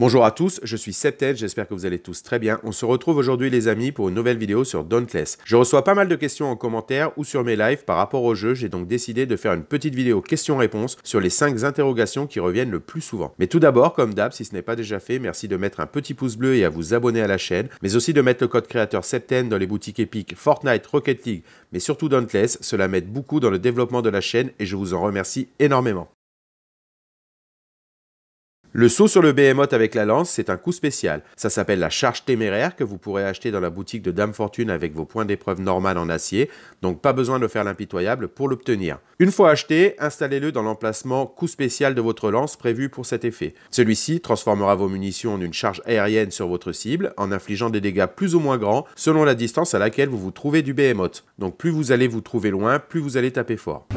Bonjour à tous, je suis Septen, j'espère que vous allez tous très bien. On se retrouve aujourd'hui les amis pour une nouvelle vidéo sur Dauntless. Je reçois pas mal de questions en commentaire ou sur mes lives par rapport au jeu, j'ai donc décidé de faire une petite vidéo questions-réponses sur les 5 interrogations qui reviennent le plus souvent. Mais tout d'abord, comme d'hab, si ce n'est pas déjà fait, merci de mettre un petit pouce bleu et à vous abonner à la chaîne, mais aussi de mettre le code créateur Septen dans les boutiques épiques Fortnite, Rocket League, mais surtout Dauntless, cela m'aide beaucoup dans le développement de la chaîne et je vous en remercie énormément. Le saut sur le behemoth avec la lance, c'est un coup spécial. Ça s'appelle la charge téméraire que vous pourrez acheter dans la boutique de Dame Fortune avec vos points d'épreuve normales en acier, donc pas besoin de faire l'impitoyable pour l'obtenir. Une fois acheté, installez-le dans l'emplacement coup spécial de votre lance prévu pour cet effet. Celui-ci transformera vos munitions en une charge aérienne sur votre cible en infligeant des dégâts plus ou moins grands selon la distance à laquelle vous vous trouvez du behemoth. Donc plus vous allez vous trouver loin, plus vous allez taper fort.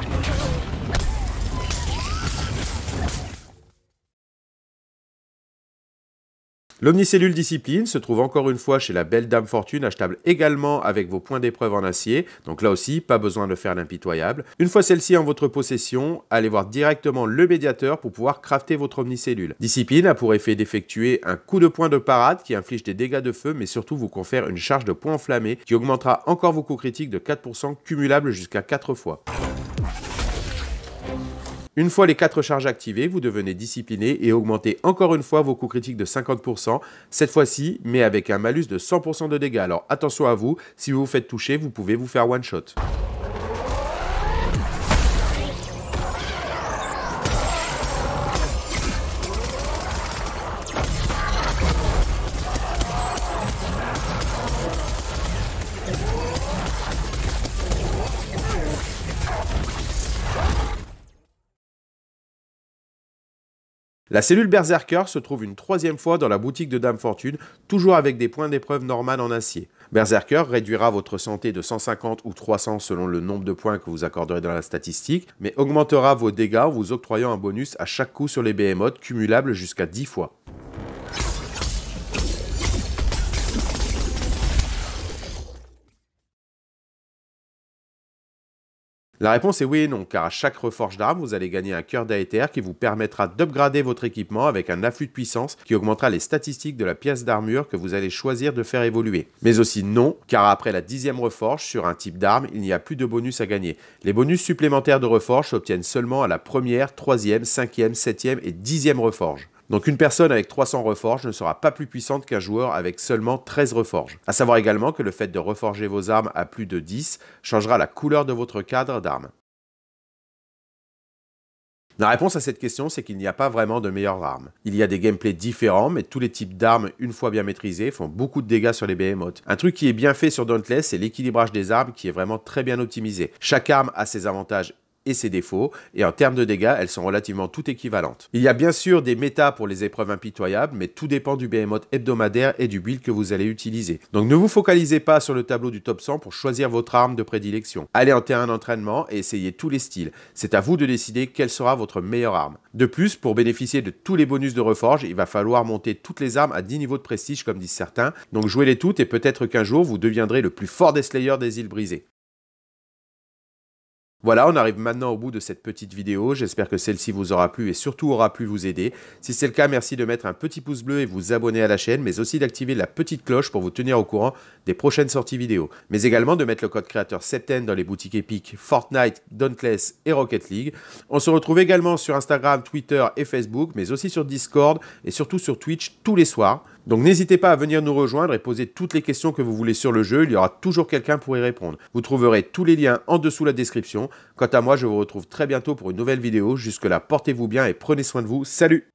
L'omnicellule discipline se trouve encore une fois chez la belle dame fortune, achetable également avec vos points d'épreuve en acier, donc là aussi, pas besoin de faire l'impitoyable. Une fois celle-ci en votre possession, allez voir directement le médiateur pour pouvoir crafter votre omnicellule. Discipline a pour effet d'effectuer un coup de poing de parade qui inflige des dégâts de feu, mais surtout vous confère une charge de points enflammé qui augmentera encore vos coups critiques de 4% cumulables jusqu'à 4 fois. Une fois les quatre charges activées, vous devenez discipliné et augmentez encore une fois vos coups critiques de 50%, cette fois-ci, mais avec un malus de 100% de dégâts. Alors attention à vous, si vous vous faites toucher, vous pouvez vous faire one shot. La cellule Berserker se trouve une troisième fois dans la boutique de Dame Fortune, toujours avec des points d'épreuve normales en acier. Berserker réduira votre santé de 150 ou 300 selon le nombre de points que vous accorderez dans la statistique, mais augmentera vos dégâts en vous octroyant un bonus à chaque coup sur les BMOD cumulable jusqu'à 10 fois. La réponse est oui et non, car à chaque reforge d'armes, vous allez gagner un cœur d'AETR qui vous permettra d'upgrader votre équipement avec un afflux de puissance qui augmentera les statistiques de la pièce d'armure que vous allez choisir de faire évoluer. Mais aussi non, car après la dixième reforge, sur un type d'arme, il n'y a plus de bonus à gagner. Les bonus supplémentaires de reforge s'obtiennent seulement à la première, troisième, cinquième, septième et dixième reforge. Donc une personne avec 300 reforges ne sera pas plus puissante qu'un joueur avec seulement 13 reforges. À savoir également que le fait de reforger vos armes à plus de 10 changera la couleur de votre cadre d'armes. La réponse à cette question, c'est qu'il n'y a pas vraiment de meilleures armes. Il y a des gameplays différents, mais tous les types d'armes, une fois bien maîtrisés, font beaucoup de dégâts sur les behemoths. Un truc qui est bien fait sur Dauntless, c'est l'équilibrage des armes qui est vraiment très bien optimisé. Chaque arme a ses avantages et ses défauts, et en termes de dégâts, elles sont relativement toutes équivalentes. Il y a bien sûr des méta pour les épreuves impitoyables, mais tout dépend du behemoth hebdomadaire et du build que vous allez utiliser. Donc ne vous focalisez pas sur le tableau du top 100 pour choisir votre arme de prédilection. Allez en terrain d'entraînement et essayez tous les styles. C'est à vous de décider quelle sera votre meilleure arme. De plus, pour bénéficier de tous les bonus de reforge, il va falloir monter toutes les armes à 10 niveaux de prestige comme disent certains, donc jouez-les toutes et peut-être qu'un jour vous deviendrez le plus fort des slayers des îles brisées. Voilà, on arrive maintenant au bout de cette petite vidéo. J'espère que celle-ci vous aura plu et surtout aura pu vous aider. Si c'est le cas, merci de mettre un petit pouce bleu et vous abonner à la chaîne, mais aussi d'activer la petite cloche pour vous tenir au courant des prochaines sorties vidéo. Mais également de mettre le code créateur 7N dans les boutiques épiques Fortnite, Dauntless et Rocket League. On se retrouve également sur Instagram, Twitter et Facebook, mais aussi sur Discord et surtout sur Twitch tous les soirs. Donc n'hésitez pas à venir nous rejoindre et poser toutes les questions que vous voulez sur le jeu, il y aura toujours quelqu'un pour y répondre. Vous trouverez tous les liens en dessous de la description. Quant à moi, je vous retrouve très bientôt pour une nouvelle vidéo. Jusque-là, portez-vous bien et prenez soin de vous. Salut